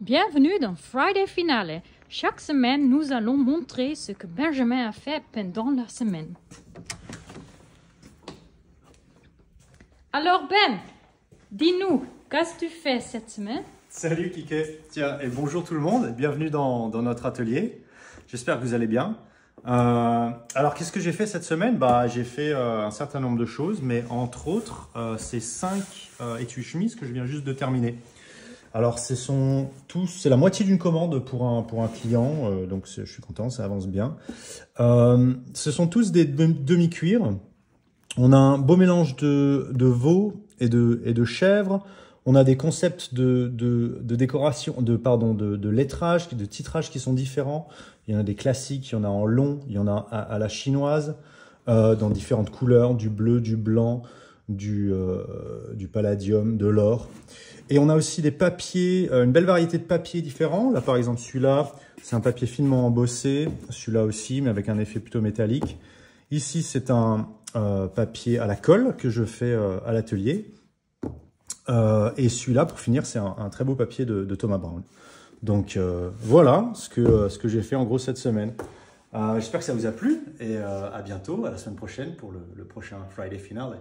Bienvenue dans Friday Finale. Chaque semaine, nous allons montrer ce que Benjamin a fait pendant la semaine. Alors Ben, dis-nous, qu'est-ce que tu fais cette semaine Salut Kike, tiens, et bonjour tout le monde, bienvenue dans, notre atelier. J'espère que vous allez bien. Euh, alors qu'est-ce que j'ai fait cette semaine bah, J'ai fait euh, un certain nombre de choses, mais entre autres, euh, ces cinq étuis chemises que je viens juste de terminer. Alors, ce sont tous, c'est la moitié d'une commande pour un, client, euh, donc je suis content, ça avance bien. Euh, ce sont tous des demi-cuirs. On a un beau mélange de, veau et de, et chèvre. On a des concepts de, décoration, de, pardon, de, de, lettrage, de titrage qui sont différents. Il y en a des classiques, il y en a en long, il y en a à, la chinoise, euh, dans différentes couleurs, du bleu, du blanc, euh, du, palladium, de l'or. Et on a aussi des papiers, euh, une belle variété de papiers différents. Là, par exemple, celui-là, c'est un papier finement embossé. Celui-là aussi, mais avec un effet plutôt métallique. Ici, c'est un euh, papier à la colle que je fais à l'atelier. et celui-là, pour finir, c'est un, très beau papier de, Thomas Brown. Donc voilà ce que, ce que j'ai fait en gros cette semaine. J'espère que ça vous a plu et à bientôt, à la semaine prochaine pour le, le prochain Friday final